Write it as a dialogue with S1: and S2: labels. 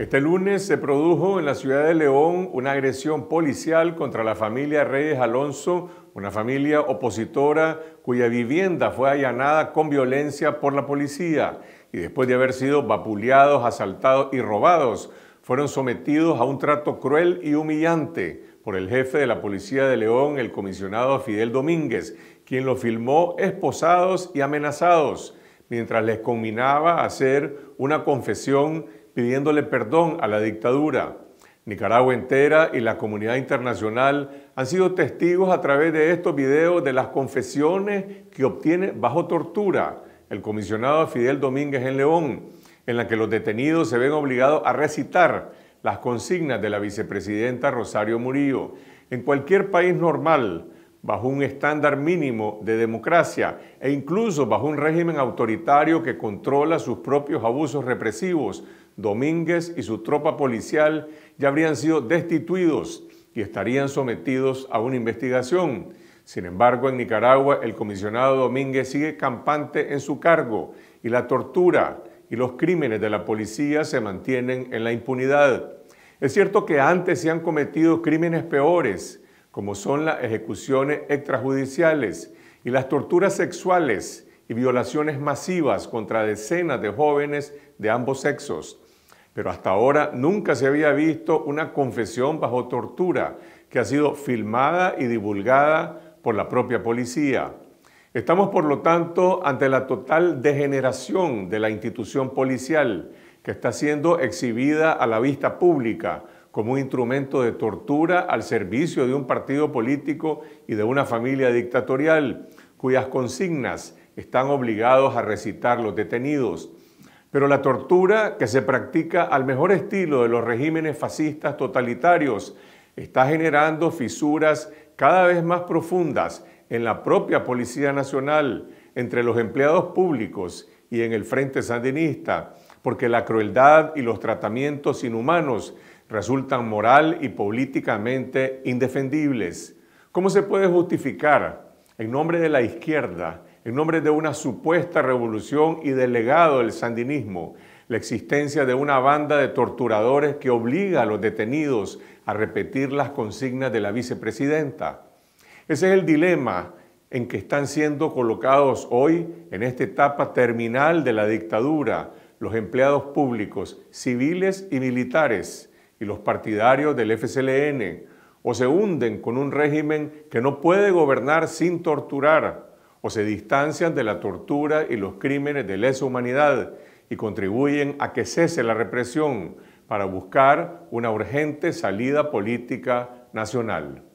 S1: Este lunes se produjo en la ciudad de León una agresión policial contra la familia Reyes Alonso, una familia opositora cuya vivienda fue allanada con violencia por la policía y después de haber sido vapuleados, asaltados y robados, fueron sometidos a un trato cruel y humillante por el jefe de la policía de León, el comisionado Fidel Domínguez, quien los filmó esposados y amenazados, mientras les combinaba a hacer una confesión pidiéndole perdón a la dictadura. Nicaragua entera y la comunidad internacional han sido testigos a través de estos videos de las confesiones que obtiene bajo tortura el comisionado Fidel Domínguez en León, en la que los detenidos se ven obligados a recitar las consignas de la vicepresidenta Rosario Murillo. En cualquier país normal, bajo un estándar mínimo de democracia e incluso bajo un régimen autoritario que controla sus propios abusos represivos, Domínguez y su tropa policial ya habrían sido destituidos y estarían sometidos a una investigación. Sin embargo, en Nicaragua el comisionado Domínguez sigue campante en su cargo y la tortura y los crímenes de la policía se mantienen en la impunidad. Es cierto que antes se han cometido crímenes peores, como son las ejecuciones extrajudiciales y las torturas sexuales y violaciones masivas contra decenas de jóvenes de ambos sexos. Pero hasta ahora nunca se había visto una confesión bajo tortura que ha sido filmada y divulgada por la propia policía. Estamos, por lo tanto, ante la total degeneración de la institución policial que está siendo exhibida a la vista pública como un instrumento de tortura al servicio de un partido político y de una familia dictatorial, cuyas consignas están obligados a recitar los detenidos. Pero la tortura que se practica al mejor estilo de los regímenes fascistas totalitarios está generando fisuras cada vez más profundas en la propia Policía Nacional, entre los empleados públicos y en el Frente Sandinista, porque la crueldad y los tratamientos inhumanos resultan moral y políticamente indefendibles. ¿Cómo se puede justificar, en nombre de la izquierda, en nombre de una supuesta revolución y delegado del sandinismo, la existencia de una banda de torturadores que obliga a los detenidos a repetir las consignas de la vicepresidenta. Ese es el dilema en que están siendo colocados hoy, en esta etapa terminal de la dictadura, los empleados públicos, civiles y militares, y los partidarios del fSLn o se hunden con un régimen que no puede gobernar sin torturar, o se distancian de la tortura y los crímenes de lesa humanidad y contribuyen a que cese la represión para buscar una urgente salida política nacional.